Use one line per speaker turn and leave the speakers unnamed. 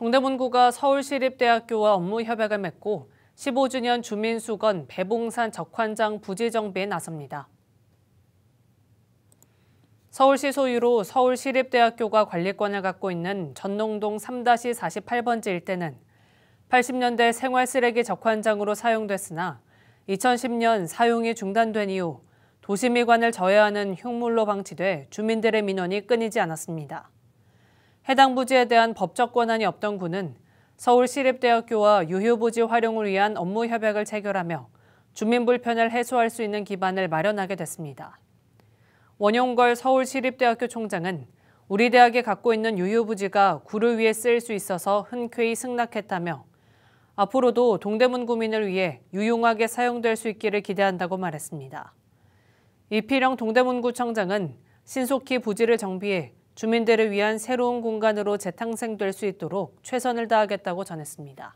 동대문구가 서울시립대학교와 업무 협약을 맺고 15주년 주민수건 배봉산 적환장 부지 정비에 나섭니다. 서울시 소유로 서울시립대학교가 관리권을 갖고 있는 전농동 3-48번지 일대는 80년대 생활쓰레기 적환장으로 사용됐으나 2010년 사용이 중단된 이후 도시미관을 저해하는 흉물로 방치돼 주민들의 민원이 끊이지 않았습니다. 해당 부지에 대한 법적 권한이 없던 군은 서울시립대학교와 유휴부지 활용을 위한 업무 협약을 체결하며 주민 불편을 해소할 수 있는 기반을 마련하게 됐습니다. 원용걸 서울시립대학교 총장은 우리 대학이 갖고 있는 유휴부지가 구를 위해 쓰수 있어서 흔쾌히 승낙했다며 앞으로도 동대문 구민을 위해 유용하게 사용될 수 있기를 기대한다고 말했습니다. 이필영 동대문구청장은 신속히 부지를 정비해 주민들을 위한 새로운 공간으로 재탕생될 수 있도록 최선을 다하겠다고 전했습니다.